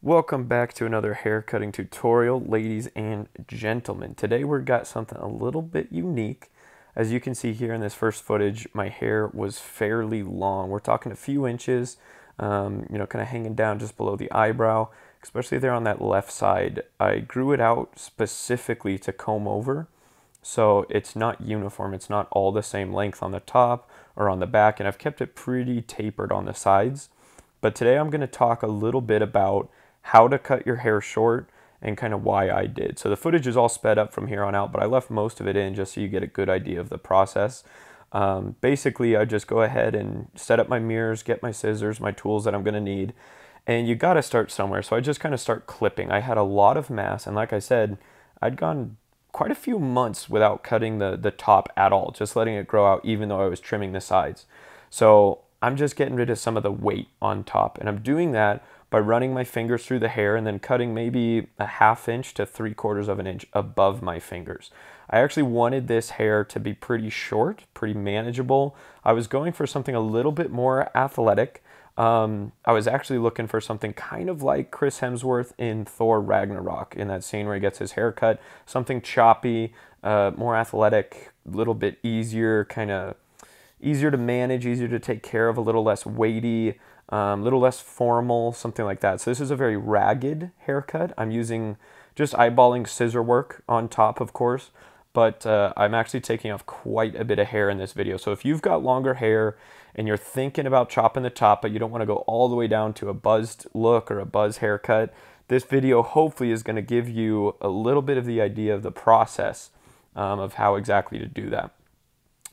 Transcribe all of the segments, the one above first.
Welcome back to another hair cutting tutorial, ladies and gentlemen. Today we've got something a little bit unique. As you can see here in this first footage, my hair was fairly long. We're talking a few inches, um, you know, kind of hanging down just below the eyebrow, especially there on that left side. I grew it out specifically to comb over, so it's not uniform. It's not all the same length on the top or on the back, and I've kept it pretty tapered on the sides. But today I'm going to talk a little bit about how to cut your hair short, and kind of why I did. So the footage is all sped up from here on out, but I left most of it in just so you get a good idea of the process. Um, basically, I just go ahead and set up my mirrors, get my scissors, my tools that I'm going to need, and you got to start somewhere. So I just kind of start clipping. I had a lot of mass, and like I said, I'd gone quite a few months without cutting the, the top at all, just letting it grow out even though I was trimming the sides. So I'm just getting rid of some of the weight on top, and I'm doing that by running my fingers through the hair and then cutting maybe a half inch to three quarters of an inch above my fingers. I actually wanted this hair to be pretty short, pretty manageable. I was going for something a little bit more athletic. Um, I was actually looking for something kind of like Chris Hemsworth in Thor Ragnarok in that scene where he gets his hair cut, something choppy, uh, more athletic, a little bit easier, kind of easier to manage, easier to take care of, a little less weighty um, little less formal, something like that. So this is a very ragged haircut. I'm using just eyeballing scissor work on top, of course, but uh, I'm actually taking off quite a bit of hair in this video. So if you've got longer hair and you're thinking about chopping the top, but you don't want to go all the way down to a buzzed look or a buzz haircut, this video hopefully is going to give you a little bit of the idea of the process um, of how exactly to do that.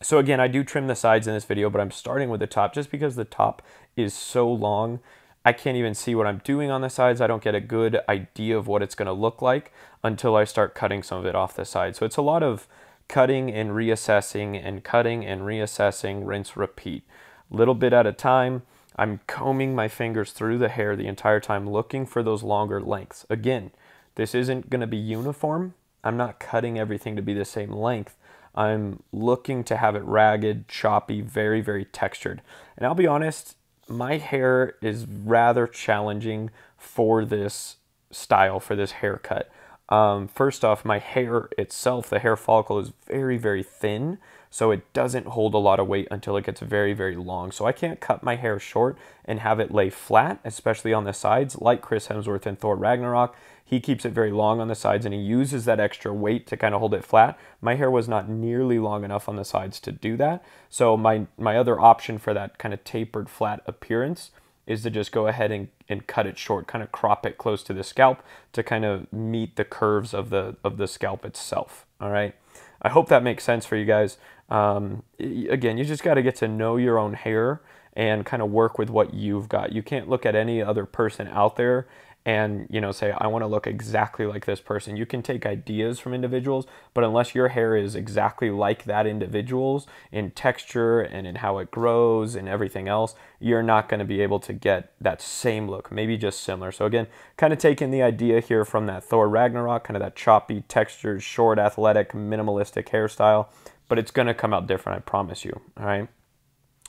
So again, I do trim the sides in this video, but I'm starting with the top just because the top is so long. I can't even see what I'm doing on the sides. I don't get a good idea of what it's gonna look like until I start cutting some of it off the side. So it's a lot of cutting and reassessing and cutting and reassessing, rinse, repeat. Little bit at a time. I'm combing my fingers through the hair the entire time looking for those longer lengths. Again, this isn't gonna be uniform. I'm not cutting everything to be the same length, I'm looking to have it ragged, choppy, very, very textured. And I'll be honest, my hair is rather challenging for this style, for this haircut. Um, first off, my hair itself, the hair follicle is very, very thin so it doesn't hold a lot of weight until it gets very, very long. So I can't cut my hair short and have it lay flat, especially on the sides, like Chris Hemsworth and Thor Ragnarok. He keeps it very long on the sides and he uses that extra weight to kind of hold it flat. My hair was not nearly long enough on the sides to do that. So my, my other option for that kind of tapered flat appearance is to just go ahead and, and cut it short, kind of crop it close to the scalp to kind of meet the curves of the of the scalp itself. All right. I hope that makes sense for you guys. Um, again, you just got to get to know your own hair and kind of work with what you've got. You can't look at any other person out there and you know say I want to look exactly like this person. You can take ideas from individuals, but unless your hair is exactly like that individual's in texture and in how it grows and everything else, you're not going to be able to get that same look, maybe just similar. So again, kind of taking the idea here from that Thor Ragnarok, kind of that choppy textured, short, athletic, minimalistic hairstyle but it's going to come out different, I promise you. All right.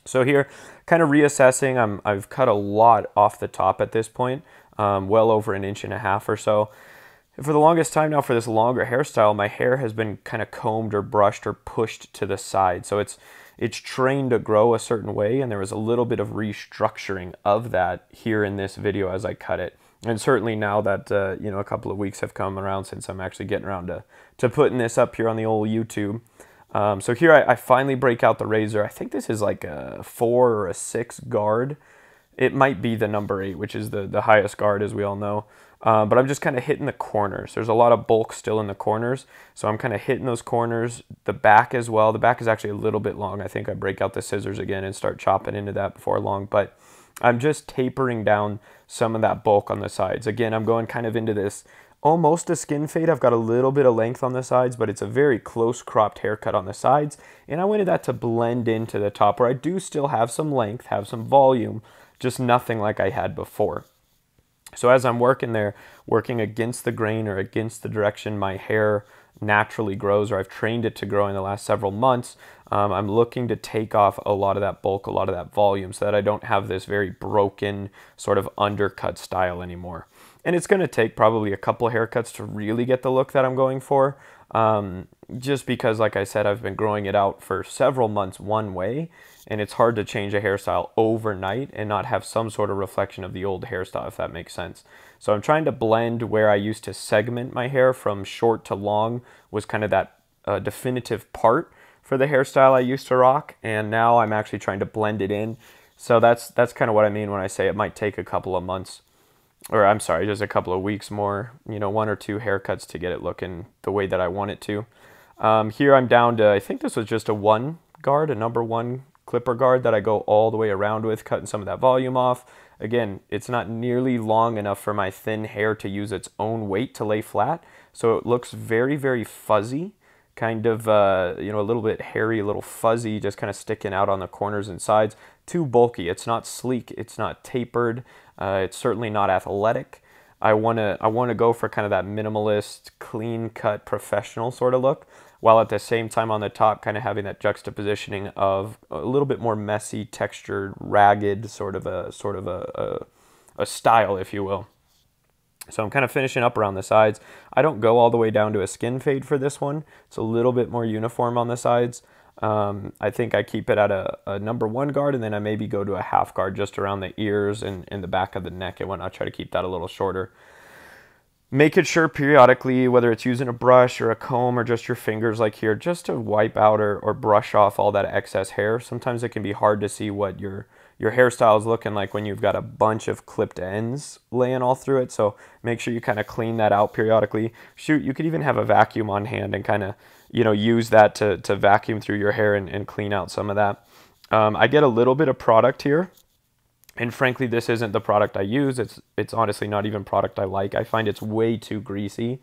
So here, kind of reassessing, I'm, I've cut a lot off the top at this point, um, well over an inch and a half or so. for the longest time now, for this longer hairstyle, my hair has been kind of combed or brushed or pushed to the side. So it's it's trained to grow a certain way, and there was a little bit of restructuring of that here in this video as I cut it. And certainly now that uh, you know a couple of weeks have come around since I'm actually getting around to to putting this up here on the old YouTube, um, so here I, I, finally break out the razor. I think this is like a four or a six guard. It might be the number eight, which is the, the highest guard as we all know. Uh, but I'm just kind of hitting the corners. There's a lot of bulk still in the corners. So I'm kind of hitting those corners, the back as well. The back is actually a little bit long. I think I break out the scissors again and start chopping into that before long. But I'm just tapering down some of that bulk on the sides. Again, I'm going kind of into this almost a skin fade. I've got a little bit of length on the sides, but it's a very close cropped haircut on the sides. And I wanted that to blend into the top where I do still have some length, have some volume, just nothing like I had before. So as I'm working there, working against the grain or against the direction my hair naturally grows or I've trained it to grow in the last several months, um, I'm looking to take off a lot of that bulk, a lot of that volume so that I don't have this very broken sort of undercut style anymore and it's going to take probably a couple haircuts to really get the look that I'm going for. Um, just because, like I said, I've been growing it out for several months one way, and it's hard to change a hairstyle overnight and not have some sort of reflection of the old hairstyle, if that makes sense. So I'm trying to blend where I used to segment my hair from short to long was kind of that uh, definitive part for the hairstyle I used to rock, and now I'm actually trying to blend it in. So that's that's kind of what I mean when I say it might take a couple of months or I'm sorry, just a couple of weeks more, you know, one or two haircuts to get it looking the way that I want it to. Um, here I'm down to, I think this was just a one guard, a number one clipper guard that I go all the way around with, cutting some of that volume off. Again, it's not nearly long enough for my thin hair to use its own weight to lay flat, so it looks very, very fuzzy kind of, uh, you know, a little bit hairy, a little fuzzy, just kind of sticking out on the corners and sides. Too bulky. It's not sleek. It's not tapered. Uh, it's certainly not athletic. I want to I want to go for kind of that minimalist, clean cut, professional sort of look, while at the same time on the top, kind of having that juxtapositioning of a little bit more messy, textured, ragged sort of a sort of a, a, a style, if you will. So I'm kind of finishing up around the sides. I don't go all the way down to a skin fade for this one. It's a little bit more uniform on the sides. Um, I think I keep it at a, a, number one guard and then I maybe go to a half guard just around the ears and, and the back of the neck and whatnot. I try to keep that a little shorter. make it sure periodically, whether it's using a brush or a comb or just your fingers like here, just to wipe out or, or brush off all that excess hair. Sometimes it can be hard to see what your your hairstyle is looking like when you've got a bunch of clipped ends laying all through it. So make sure you kind of clean that out periodically. Shoot, you could even have a vacuum on hand and kind of, you know, use that to, to vacuum through your hair and, and clean out some of that. Um, I get a little bit of product here. And frankly, this isn't the product I use. It's, it's honestly not even product I like. I find it's way too greasy.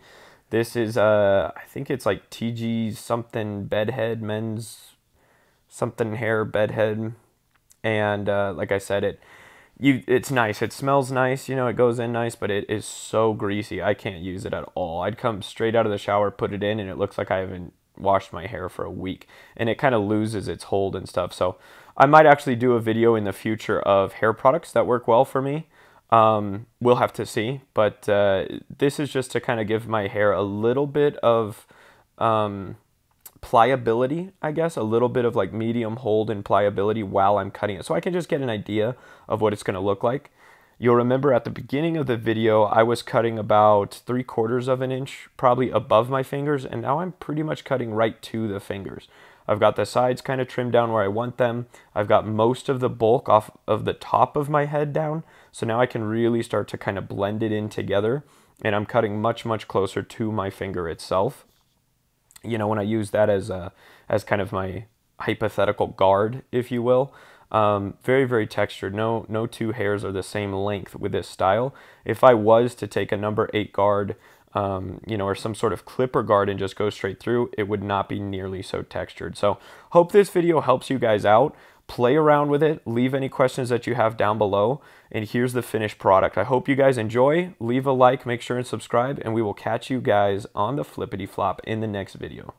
This is, uh, I think it's like TG something bedhead, men's something hair bedhead and uh, like I said, it you it's nice. It smells nice. You know, it goes in nice, but it is so greasy. I can't use it at all. I'd come straight out of the shower, put it in, and it looks like I haven't washed my hair for a week, and it kind of loses its hold and stuff. So I might actually do a video in the future of hair products that work well for me. Um, we'll have to see, but uh, this is just to kind of give my hair a little bit of um, pliability, I guess, a little bit of like medium hold and pliability while I'm cutting it. So I can just get an idea of what it's gonna look like. You'll remember at the beginning of the video, I was cutting about three quarters of an inch, probably above my fingers, and now I'm pretty much cutting right to the fingers. I've got the sides kind of trimmed down where I want them. I've got most of the bulk off of the top of my head down. So now I can really start to kind of blend it in together and I'm cutting much, much closer to my finger itself you know, when I use that as a, as kind of my hypothetical guard, if you will. Um, very, very textured. No, no two hairs are the same length with this style. If I was to take a number eight guard, um, you know, or some sort of clipper guard and just go straight through, it would not be nearly so textured. So hope this video helps you guys out play around with it, leave any questions that you have down below, and here's the finished product. I hope you guys enjoy. Leave a like, make sure and subscribe, and we will catch you guys on the flippity flop in the next video.